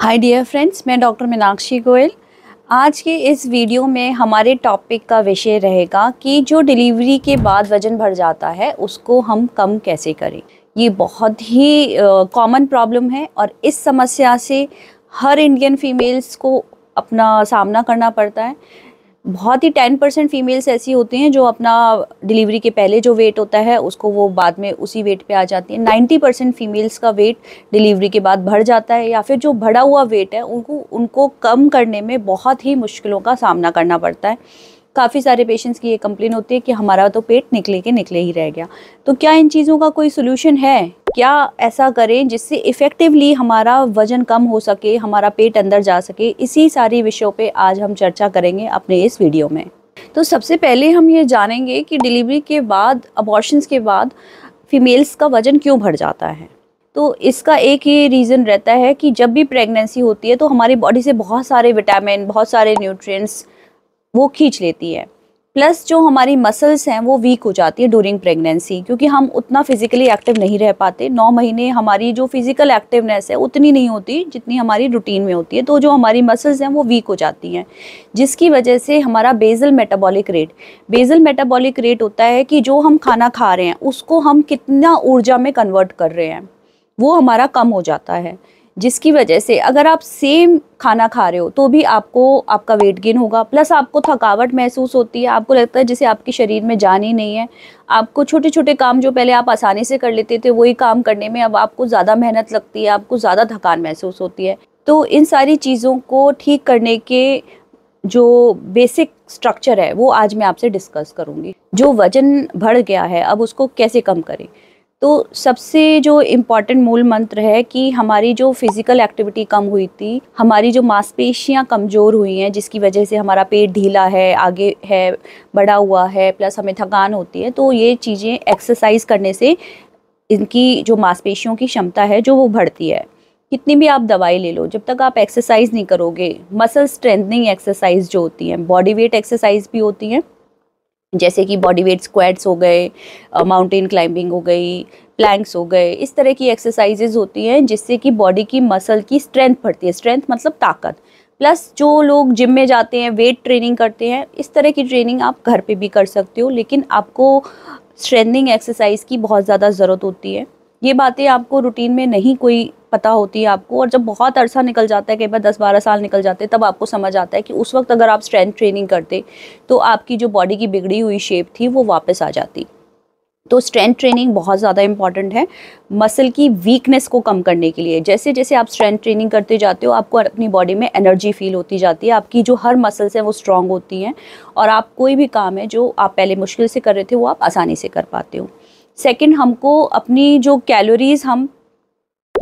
हाय dear friends मैं doctor Meenakshi Goyal आज के इस वीडियो में हमारे टॉपिक का विषय रहेगा कि जो डिलीवरी के बाद वज़न बढ़ जाता है उसको हम कम कैसे करें ये बहुत ही कॉमन प्रॉब्लम है और इस समस्या से हर इंडियन फीमेल्स को अपना सामना करना पड़ता है बहुत ही टेन परसेंट फीमेल्स ऐसी होती हैं जो अपना डिलीवरी के पहले जो वेट होता है उसको वो बाद में उसी वेट पे आ जाती हैं नाइन्टी परसेंट फीमेल्स का वेट डिलीवरी के बाद बढ़ जाता है या फिर जो बढ़ा हुआ वेट है उनको उनको कम करने में बहुत ही मुश्किलों का सामना करना पड़ता है काफ़ी सारे पेशेंट्स की ये कंप्लेन होती है कि हमारा तो पेट निकले के निकले ही रह गया तो क्या इन चीज़ों का कोई सोल्यूशन है क्या ऐसा करें जिससे इफ़ेक्टिवली हमारा वज़न कम हो सके हमारा पेट अंदर जा सके इसी सारी विषयों पे आज हम चर्चा करेंगे अपने इस वीडियो में तो सबसे पहले हम ये जानेंगे कि डिलीवरी के बाद अबॉर्शंस के बाद फीमेल्स का वज़न क्यों बढ़ जाता है तो इसका एक ये रीज़न रहता है कि जब भी प्रेगनेंसी होती है तो हमारी बॉडी से बहुत सारे विटामिन बहुत सारे न्यूट्रिएंट्स वो खींच लेती है प्लस जो हमारी मसल्स हैं वो वीक हो जाती है ड्यूरिंग प्रेगनेंसी क्योंकि हम उतना फिजिकली एक्टिव नहीं रह पाते नौ महीने हमारी जो फिजिकल एक्टिवनेस है उतनी नहीं होती जितनी हमारी रूटीन में होती है तो जो हमारी मसल्स हैं वो वीक हो जाती हैं जिसकी वजह से हमारा basal metabolic rate basal metabolic rate होता है कि जो हम खाना खा रहे हैं उसको हम कितना ऊर्जा में कन्वर्ट कर रहे हैं वो हमारा कम हो जाता है जिसकी वजह से अगर आप सेम खाना खा रहे हो तो भी आपको आपका वेट गेन होगा प्लस आपको थकावट महसूस होती है आपको लगता है जैसे आपके शरीर में जान ही नहीं है आपको छोटे छोटे काम जो पहले आप आसानी से कर लेते थे वही काम करने में अब आपको ज़्यादा मेहनत लगती है आपको ज़्यादा थकान महसूस होती है तो इन सारी चीज़ों को ठीक करने के जो बेसिक स्ट्रक्चर है वो आज मैं आपसे डिस्कस करूँगी जो वज़न बढ़ गया है अब उसको कैसे कम करें तो सबसे जो इम्पॉर्टेंट मूल मंत्र है कि हमारी जो फिज़िकल एक्टिविटी कम हुई थी हमारी जो मांसपेशियाँ कमज़ोर हुई हैं जिसकी वजह से हमारा पेट ढीला है आगे है बढ़ा हुआ है प्लस हमें थकान होती है तो ये चीज़ें एक्सरसाइज करने से इनकी जो मांसपेशियों की क्षमता है जो वो बढ़ती है कितनी भी आप दवाई ले लो जब तक आप एक्सरसाइज नहीं करोगे मसल स्ट्रेंथनिंग एक्सरसाइज जो होती हैं बॉडी वेट एक्सरसाइज भी होती हैं जैसे कि बॉडी वेट स्क्वाड्स हो गए माउंटेन क्लाइंबिंग हो गई प्लैंक्स हो गए इस तरह की एक्सरसाइजेज होती हैं जिससे कि बॉडी की मसल की स्ट्रेंथ बढ़ती है स्ट्रेंथ मतलब ताकत प्लस जो लोग जिम में जाते हैं वेट ट्रेनिंग करते हैं इस तरह की ट्रेनिंग आप घर पे भी कर सकते हो लेकिन आपको स्ट्रेंथनिंग एक्सरसाइज की बहुत ज़्यादा ज़रूरत होती है ये बातें आपको रूटीन में नहीं कोई पता होती है आपको और जब बहुत अरसा निकल जाता है कई बार दस बारह साल निकल जाते हैं तब आपको समझ आता है कि उस वक्त अगर आप स्ट्रेंथ ट्रेनिंग करते तो आपकी जो बॉडी की बिगड़ी हुई शेप थी वो वापस आ जाती तो स्ट्रेंथ ट्रेनिंग बहुत ज़्यादा इंपॉर्टेंट है मसल की वीकनेस को कम करने के लिए जैसे जैसे आप स्ट्रेंथ ट्रेनिंग करते जाते हो आपको अपनी बॉडी में एनर्जी फील होती जाती है आपकी जो हर मसल्स हैं वो स्ट्रांग होती हैं और आप कोई भी काम है जो आप पहले मुश्किल से कर रहे थे वो आप आसानी से कर पाते हो सेकेंड हमको अपनी जो कैलोरीज़ हम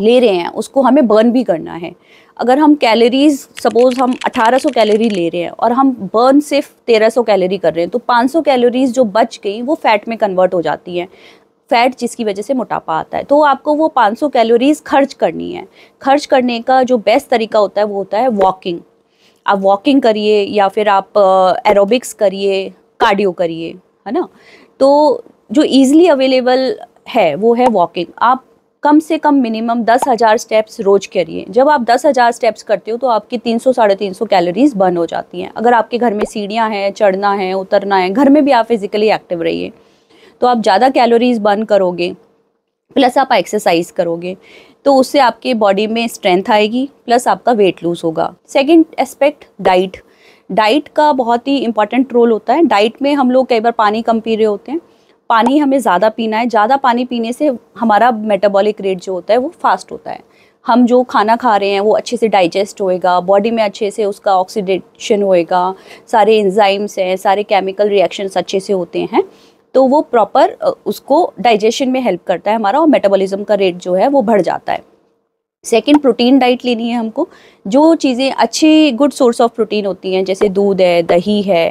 ले रहे हैं उसको हमें बर्न भी करना है अगर हम कैलोरीज सपोज हम 1800 कैलोरी ले रहे हैं और हम बर्न सिर्फ 1300 कैलोरी कर रहे हैं तो 500 कैलोरीज जो बच गई वो फैट में कन्वर्ट हो जाती हैं फैट जिसकी वजह से मोटापा आता है तो आपको वो 500 कैलोरीज खर्च करनी है खर्च करने का जो बेस्ट तरीका होता है वो होता है वॉकिंग आप वॉकिंग करिए या फिर आप एरोबिक्स करिए कार्डियो करिए है ना तो जो ईज़िली अवेलेबल है वो है वॉकिंग आप कम से कम मिनिमम दस हज़ार स्टेप्स रोज़ करिए जब आप दस हज़ार स्टेप्स करते हो तो आपकी तीन सौ साढ़े तीन सौ कैलोरीज बर्न हो जाती हैं अगर आपके घर में सीढ़ियाँ हैं चढ़ना है उतरना है घर में भी आप फिज़िकली एक्टिव रहिए तो आप ज़्यादा कैलोरीज बर्न करोगे प्लस आप एक्सरसाइज करोगे तो उससे आपके बॉडी में स्ट्रेंथ आएगी प्लस आपका वेट लूज़ होगा सेकेंड एस्पेक्ट डाइट डाइट का बहुत ही इंपॉर्टेंट रोल होता है डाइट में हम लोग कई बार पानी कम पी रहे होते हैं पानी हमें ज़्यादा पीना है ज़्यादा पानी पीने से हमारा मेटाबॉलिक रेट जो होता है वो फास्ट होता है हम जो खाना खा रहे हैं वो अच्छे से डाइजेस्ट होएगा बॉडी में अच्छे से उसका ऑक्सीडेशन होएगा सारे एंजाइम्स हैं सारे केमिकल रिएक्शंस अच्छे से होते हैं तो वो प्रॉपर उसको डाइजेशन में हेल्प करता है हमारा और मेटाबॉलिज्म का रेट जो है वो बढ़ जाता है सेकेंड प्रोटीन डाइट लेनी है हमको जो चीज़ें अच्छी गुड सोर्स ऑफ प्रोटीन होती हैं जैसे दूध है दही है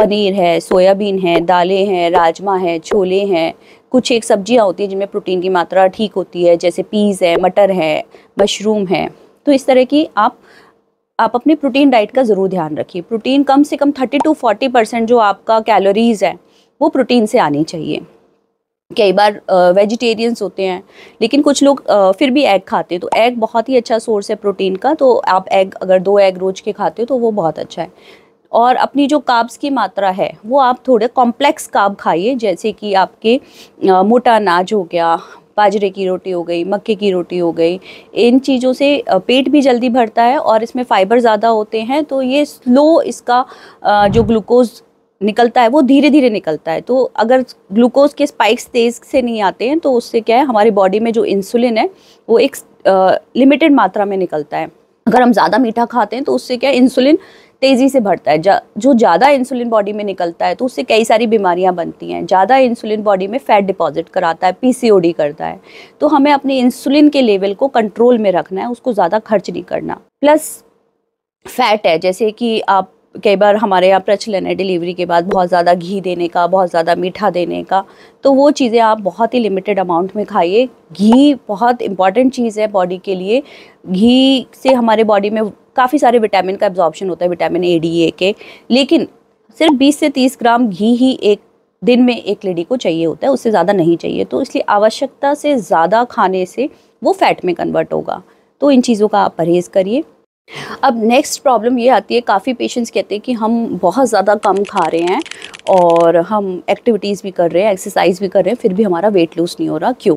पनीर है सोयाबीन है दालें हैं राजमा है छोले हैं कुछ एक सब्जियां होती हैं जिनमें प्रोटीन की मात्रा ठीक होती है जैसे पीज़ है मटर है मशरूम है तो इस तरह की आप आप अपनी प्रोटीन डाइट का ज़रूर ध्यान रखिए प्रोटीन कम से कम थर्टी टू फोर्टी परसेंट जो आपका कैलोरीज़ है वो प्रोटीन से आनी चाहिए कई बार वेजिटेरियंस होते हैं लेकिन कुछ लोग फिर भी एग खाते हैं तो एग बहुत ही अच्छा सोर्स है प्रोटीन का तो आप एग अगर दो एग रोज के खाते हो तो वो बहुत अच्छा है और अपनी जो काब्स की मात्रा है वो आप थोड़े कॉम्प्लेक्स काब खाइए जैसे कि आपके मोटा अनाज हो गया बाजरे की रोटी हो गई मक्के की रोटी हो गई इन चीज़ों से पेट भी जल्दी भरता है और इसमें फ़ाइबर ज़्यादा होते हैं तो ये स्लो इसका जो ग्लूकोज़ निकलता है वो धीरे धीरे निकलता है तो अगर ग्लूकोज के स्पाइक्स तेज़ से नहीं आते हैं तो उससे क्या है हमारी बॉडी में जो इंसुलिन है वो एक लिमिटेड मात्रा में निकलता है अगर हम ज़्यादा मीठा खाते हैं तो उससे क्या इंसुलिन तेज़ी से बढ़ता है जा, जो ज़्यादा इंसुलिन बॉडी में निकलता है तो उससे कई सारी बीमारियां बनती हैं ज़्यादा इंसुलिन बॉडी में फ़ैट डिपॉजिट कराता है पीसीओडी करता है तो हमें अपने इंसुलिन के लेवल को कंट्रोल में रखना है उसको ज़्यादा खर्च नहीं करना प्लस फैट है जैसे कि आप कई बार हमारे यहाँ प्रचलन है डिलीवरी के बाद बहुत ज़्यादा घी देने का बहुत ज़्यादा मीठा देने का तो वो चीज़ें आप बहुत ही लिमिटेड अमाउंट में खाइए घी बहुत इंपॉर्टेंट चीज़ है बॉडी के लिए घी से हमारे बॉडी में काफ़ी सारे विटामिन का एब्जॉर्बन होता है विटामिन ए डी ए के लेकिन सिर्फ बीस से तीस ग्राम घी ही एक दिन में एक लेडी को चाहिए होता है उससे ज़्यादा नहीं चाहिए तो इसलिए आवश्यकता से ज़्यादा खाने से वो फैट में कन्वर्ट होगा तो इन चीज़ों का आप परहेज़ करिए अब नेक्स्ट प्रॉब्लम ये आती है काफ़ी पेशेंट्स कहते हैं कि हम बहुत ज़्यादा कम खा रहे हैं और हम एक्टिविटीज़ भी कर रहे हैं एक्सरसाइज भी कर रहे हैं फिर भी हमारा वेट लूज़ नहीं हो रहा क्यों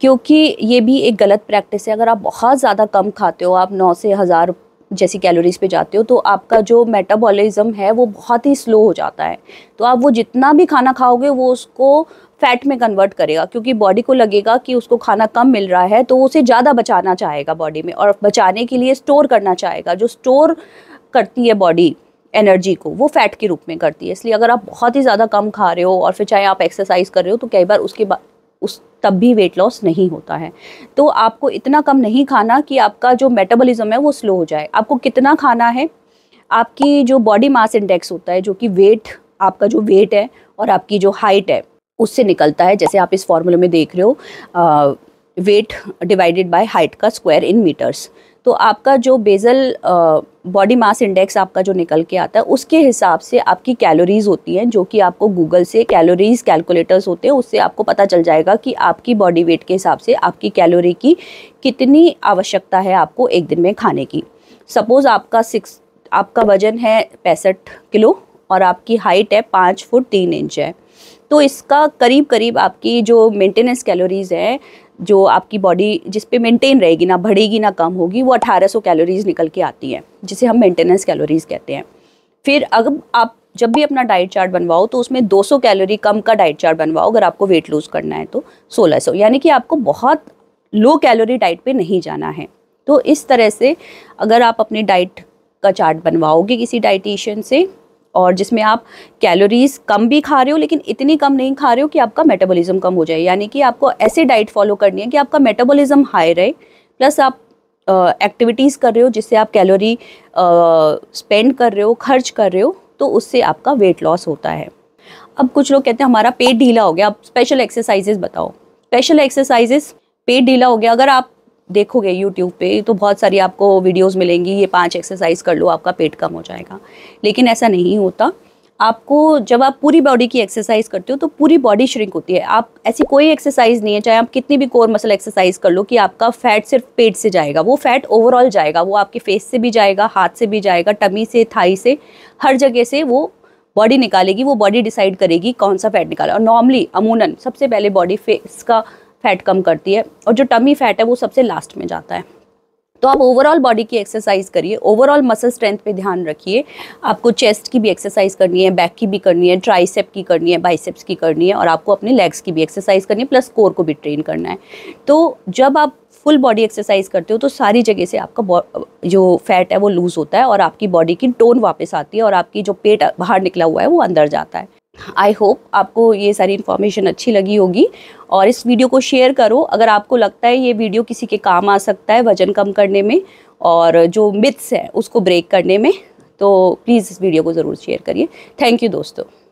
क्योंकि ये भी एक गलत प्रैक्टिस है अगर आप बहुत ज़्यादा कम खाते हो आप नौ से हज़ार जैसी कैलोरीज पे जाते हो तो आपका जो मेटाबॉलिज्म है वो बहुत ही स्लो हो जाता है तो आप वो जितना भी खाना खाओगे वो उसको फैट में कन्वर्ट करेगा क्योंकि बॉडी को लगेगा कि उसको खाना कम मिल रहा है तो उसे ज़्यादा बचाना चाहेगा बॉडी में और बचाने के लिए स्टोर करना चाहेगा जो स्टोर करती है बॉडी एनर्जी को वो फैट के रूप में करती है इसलिए अगर आप बहुत ही ज़्यादा कम खा रहे हो और फिर चाहे आप एक्सरसाइज कर रहे हो तो कई बार उसके बाद उस तब भी वेट लॉस नहीं होता है तो आपको इतना कम नहीं खाना कि आपका जो मेटाबॉलिज्म है वो स्लो हो जाए आपको कितना खाना है आपकी जो बॉडी मास इंडेक्स होता है जो कि वेट आपका जो वेट है और आपकी जो हाइट है उससे निकलता है जैसे आप इस फॉर्मूले में देख रहे हो आ, वेट डिवाइडेड बाय हाइट का स्क्वायर इन मीटर्स तो आपका जो बेजल बॉडी मास इंडेक्स आपका जो निकल के आता है उसके हिसाब से आपकी कैलोरीज होती हैं जो कि आपको गूगल से कैलोरीज कैलकुलेटर्स होते हैं उससे आपको पता चल जाएगा कि आपकी बॉडी वेट के हिसाब से आपकी कैलोरी की कितनी आवश्यकता है आपको एक दिन में खाने की सपोज़ आपका सिक्स आपका वजन है पैंसठ किलो और आपकी हाइट है पाँच फुट तीन इंच है तो इसका करीब करीब आपकी जो मेंटेनेंस कैलोरीज है जो आपकी बॉडी जिस पे मेंटेन रहेगी ना बढ़ेगी ना कम होगी वो 1800 कैलोरीज निकल के आती है जिसे हम मेंटेनेंस कैलोरीज कहते हैं फिर अगर आप जब भी अपना डाइट चार्ट बनवाओ तो उसमें 200 कैलोरी कम का डाइट चार्ट बनवाओ अगर आपको वेट लूज़ करना है तो 1600 यानी कि आपको बहुत लो कैलोरी डाइट पर नहीं जाना है तो इस तरह से अगर आप अपने डाइट का चार्ट बनवाओगे किसी डाइटिशियन से और जिसमें आप कैलोरीज़ कम भी खा रहे हो लेकिन इतनी कम नहीं खा रहे हो कि आपका मेटाबॉलिज्म कम हो जाए यानी कि आपको ऐसी डाइट फॉलो करनी है कि आपका मेटाबॉलिज्म हाई रहे प्लस आप एक्टिविटीज़ कर रहे हो जिससे आप कैलोरी स्पेंड कर रहे हो खर्च कर रहे हो तो उससे आपका वेट लॉस होता है अब कुछ लोग कहते हैं हमारा पेट ढीला हो गया अब स्पेशल एक्सरसाइजेज बताओ स्पेशल एक्सरसाइजेज पेट ढीला हो गया अगर आप देखोगे यूट्यूब पे तो बहुत सारी आपको वीडियोस मिलेंगी ये पांच एक्सरसाइज कर लो आपका पेट कम हो जाएगा लेकिन ऐसा नहीं होता आपको जब आप पूरी बॉडी की एक्सरसाइज करते हो तो पूरी बॉडी श्रिंक होती है आप ऐसी कोई एक्सरसाइज नहीं है चाहे आप कितनी भी कोर मसल एक्सरसाइज कर लो कि आपका फैट सिर्फ पेट से जाएगा वो फैट ओवरऑल जाएगा वो आपके फेस से भी जाएगा हाथ से भी जाएगा टमी से थाई से हर जगह से वो बॉडी निकालेगी वो बॉडी डिसाइड करेगी कौन सा फैट निकाला और नॉर्मली अमूनन सबसे पहले बॉडी फेस का फैट कम करती है और जो टमी फैट है वो सबसे लास्ट में जाता है तो आप ओवरऑल बॉडी की एक्सरसाइज करिए ओवरऑल मसल स्ट्रेंथ पे ध्यान रखिए आपको चेस्ट की भी एक्सरसाइज करनी है बैक की भी करनी है ट्राइसेप की करनी है बाइसेप्स की करनी है और आपको अपने लेग्स की भी एक्सरसाइज करनी है प्लस कोर को भी ट्रेन करना है तो जब आप फुल बॉडी एक्सरसाइज करते हो तो सारी जगह से आपका जो फैट है वो लूज़ होता है और आपकी बॉडी की टोन वापस आती है और आपकी जो पेट बाहर निकला हुआ है वो अंदर जाता है आई होप आपको ये सारी इन्फॉर्मेशन अच्छी लगी होगी और इस वीडियो को शेयर करो अगर आपको लगता है ये वीडियो किसी के काम आ सकता है वज़न कम करने में और जो मिथ्स हैं उसको ब्रेक करने में तो प्लीज़ इस वीडियो को ज़रूर शेयर करिए थैंक यू दोस्तों